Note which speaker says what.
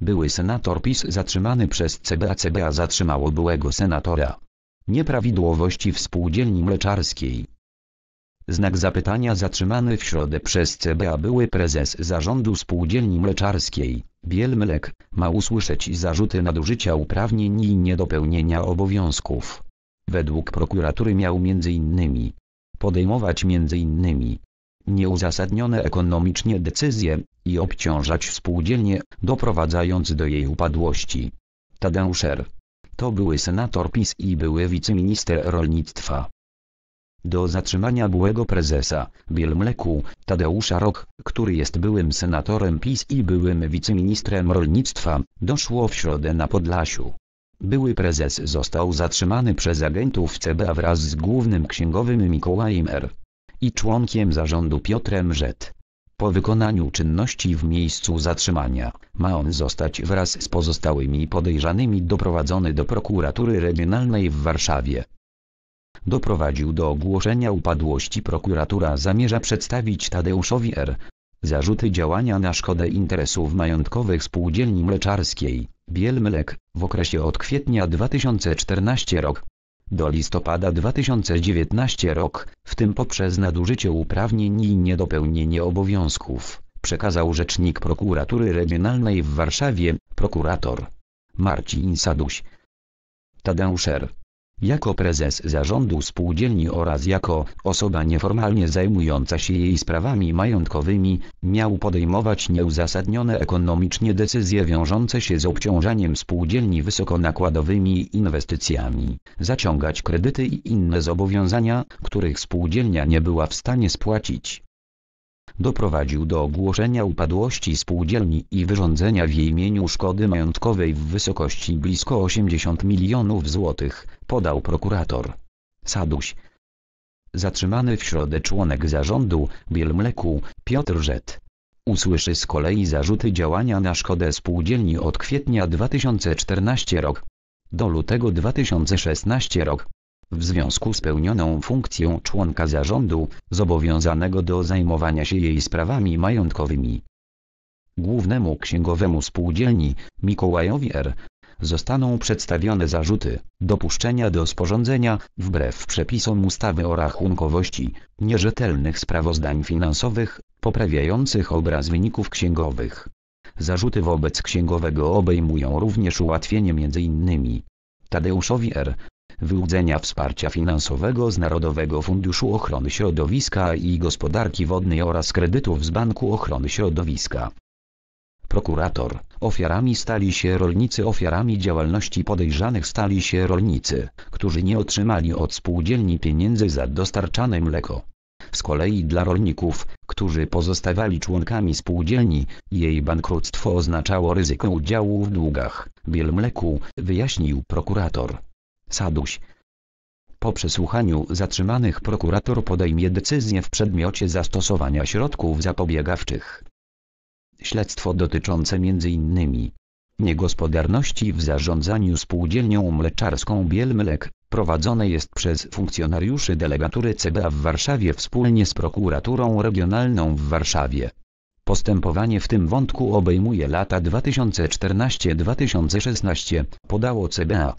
Speaker 1: Były senator PiS zatrzymany przez CBA. CBA zatrzymało byłego senatora. Nieprawidłowości w spółdzielni mleczarskiej. Znak zapytania zatrzymany w środę przez CBA były prezes zarządu spółdzielni mleczarskiej, Biel Mlek, ma usłyszeć zarzuty nadużycia uprawnień i niedopełnienia obowiązków. Według prokuratury miał m.in. podejmować m.in nieuzasadnione ekonomicznie decyzje i obciążać spółdzielnie, doprowadzając do jej upadłości. Tadeusz R. To były senator PiS i były wiceminister rolnictwa. Do zatrzymania byłego prezesa, Bielmleku, Tadeusza Rok, który jest byłym senatorem PiS i byłym wiceministrem rolnictwa, doszło w środę na Podlasiu. Były prezes został zatrzymany przez agentów CBA wraz z głównym księgowym Mikołajem R i członkiem zarządu Piotrem Rzet. Po wykonaniu czynności w miejscu zatrzymania, ma on zostać wraz z pozostałymi podejrzanymi doprowadzony do prokuratury regionalnej w Warszawie. Doprowadził do ogłoszenia upadłości prokuratura zamierza przedstawić Tadeuszowi R. Zarzuty działania na szkodę interesów majątkowych spółdzielni mleczarskiej, Biel Mlek, w okresie od kwietnia 2014 rok do listopada 2019 rok, w tym poprzez nadużycie uprawnień i niedopełnienie obowiązków, przekazał rzecznik prokuratury regionalnej w Warszawie, prokurator Marcin Saduś. Tadeusz R. Jako prezes zarządu spółdzielni oraz jako osoba nieformalnie zajmująca się jej sprawami majątkowymi, miał podejmować nieuzasadnione ekonomicznie decyzje wiążące się z obciążaniem spółdzielni wysokonakładowymi inwestycjami, zaciągać kredyty i inne zobowiązania, których spółdzielnia nie była w stanie spłacić doprowadził do ogłoszenia upadłości spółdzielni i wyrządzenia w jej imieniu szkody majątkowej w wysokości blisko 80 milionów złotych, podał prokurator. Saduś. Zatrzymany w środę członek zarządu Bielmleku, Piotr Rzet. Usłyszy z kolei zarzuty działania na szkodę spółdzielni od kwietnia 2014 rok do lutego 2016 rok. W związku z pełnioną funkcją członka zarządu, zobowiązanego do zajmowania się jej sprawami majątkowymi. Głównemu księgowemu spółdzielni, Mikołajowi R zostaną przedstawione zarzuty dopuszczenia do sporządzenia, wbrew przepisom ustawy o rachunkowości, nierzetelnych sprawozdań finansowych, poprawiających obraz wyników księgowych. Zarzuty wobec księgowego obejmują również ułatwienie m.in. Tadeuszowi R. wyłudzenia wsparcia finansowego z Narodowego Funduszu Ochrony Środowiska i Gospodarki Wodnej oraz kredytów z Banku Ochrony Środowiska. Prokurator Ofiarami stali się rolnicy ofiarami działalności podejrzanych stali się rolnicy, którzy nie otrzymali od spółdzielni pieniędzy za dostarczane mleko. Z kolei dla rolników, którzy pozostawali członkami spółdzielni, jej bankructwo oznaczało ryzyko udziału w długach, biel mleku, wyjaśnił prokurator. Saduś. Po przesłuchaniu zatrzymanych prokurator podejmie decyzję w przedmiocie zastosowania środków zapobiegawczych. Śledztwo dotyczące m.in. niegospodarności w zarządzaniu spółdzielnią mleczarską Biel Mlek, prowadzone jest przez funkcjonariuszy delegatury CBA w Warszawie wspólnie z prokuraturą regionalną w Warszawie. Postępowanie w tym wątku obejmuje lata 2014-2016, podało CBA.